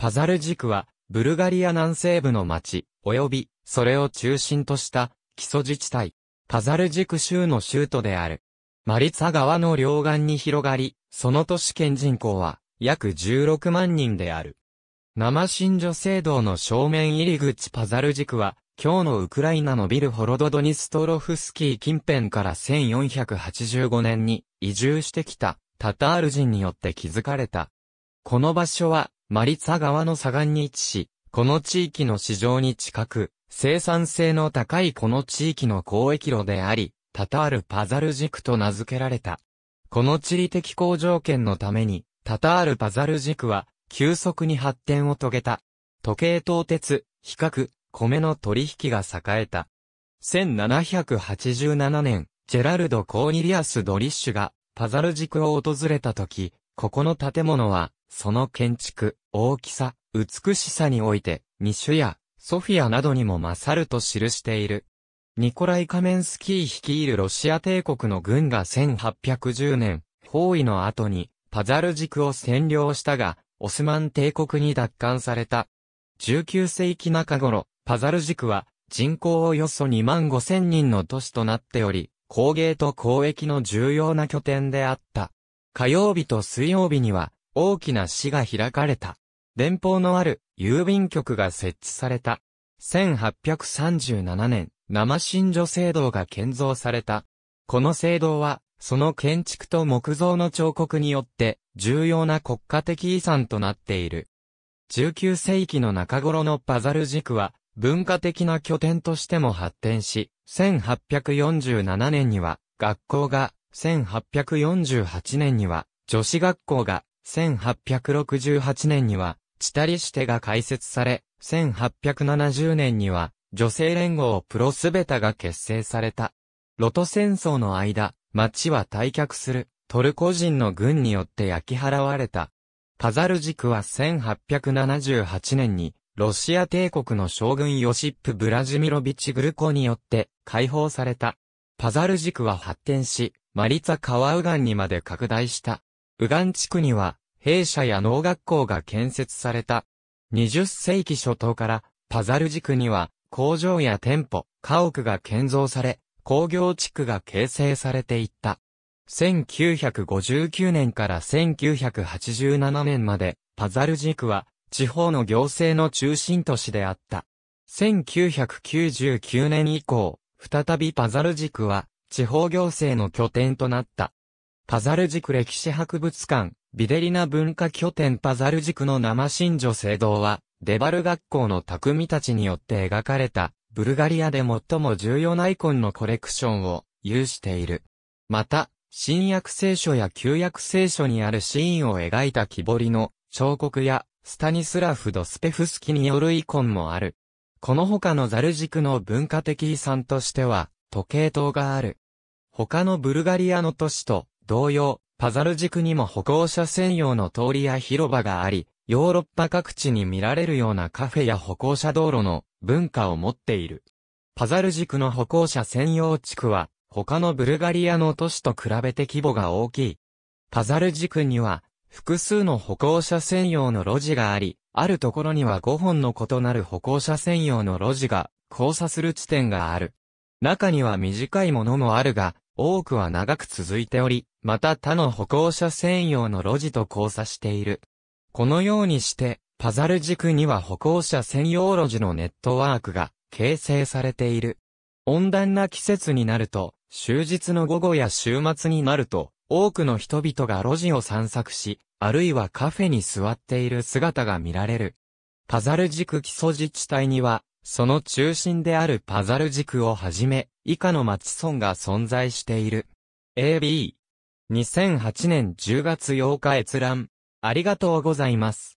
パザルジクは、ブルガリア南西部の町、及び、それを中心とした、基礎自治体、パザルジク州の州都である。マリツァ川の両岸に広がり、その都市圏人口は、約16万人である。生新女聖堂の正面入り口パザルジクは、今日のウクライナのビルホロドドニストロフスキー近辺から1485年に移住してきたタタール人によって築かれた。この場所はマリツァ川の左岸に位置し、この地域の市場に近く、生産性の高いこの地域の交易路であり、タタールパザル軸と名付けられた。この地理的好条件のために、タタールパザル軸は、急速に発展を遂げた。時計凍鉄、比較、米の取引が栄えた。1787年、ジェラルド・コーニリアス・ドリッシュが、パザル軸を訪れた時、ここの建物は、その建築、大きさ、美しさにおいて、ミシュやソフィアなどにも勝ると記している。ニコライ・カメンスキー率いるロシア帝国の軍が1810年、包囲の後に、パザル軸を占領したが、オスマン帝国に奪還された。19世紀中頃、パザル軸は、人口およそ2万5千人の都市となっており、工芸と交易の重要な拠点であった。火曜日と水曜日には、大きな市が開かれた。電報のある郵便局が設置された。1837年、生新女聖堂が建造された。この聖堂は、その建築と木造の彫刻によって重要な国家的遺産となっている。19世紀の中頃のパザル軸は文化的な拠点としても発展し、1847年には学校が、1848年には女子学校が、1868年には、チタリシテが開設され、1870年には、女性連合プロスベタが結成された。ロト戦争の間、町は退却する、トルコ人の軍によって焼き払われた。パザルジクは1878年に、ロシア帝国の将軍ヨシップ・ブラジミロビチ・グルコによって解放された。パザルジは発展し、マリツァカワウガンにまで拡大した。ウガン地区には、兵舎や農学校が建設された。20世紀初頭からパザル地区には工場や店舗、家屋が建造され、工業地区が形成されていった。1959年から1987年まで、パザルジは地方の行政の中心都市であった。1999年以降、再びパザルジは地方行政の拠点となった。パザルジ歴史博物館、ビデリナ文化拠点パザル軸の生新女聖堂は、デバル学校の匠たちによって描かれた、ブルガリアで最も重要なアイコンのコレクションを有している。また、新約聖書や旧約聖書にあるシーンを描いた木彫りの彫刻やスタニスラフ・ドスペフスキによるイコンもある。この他のザル軸の文化的遺産としては、時計塔がある。他のブルガリアの都市と同様、パザル軸にも歩行者専用の通りや広場があり、ヨーロッパ各地に見られるようなカフェや歩行者道路の文化を持っている。パザル軸の歩行者専用地区は、他のブルガリアの都市と比べて規模が大きい。パザル軸には、複数の歩行者専用の路地があり、あるところには5本の異なる歩行者専用の路地が交差する地点がある。中には短いものもあるが、多くは長く続いており、また他の歩行者専用の路地と交差している。このようにして、パザル軸には歩行者専用路地のネットワークが形成されている。温暖な季節になると、終日の午後や週末になると、多くの人々が路地を散策し、あるいはカフェに座っている姿が見られる。パザル軸基礎自治体には、その中心であるパザル軸をはじめ、以下の町村が存在している。AB、2008年10月8日閲覧。ありがとうございます。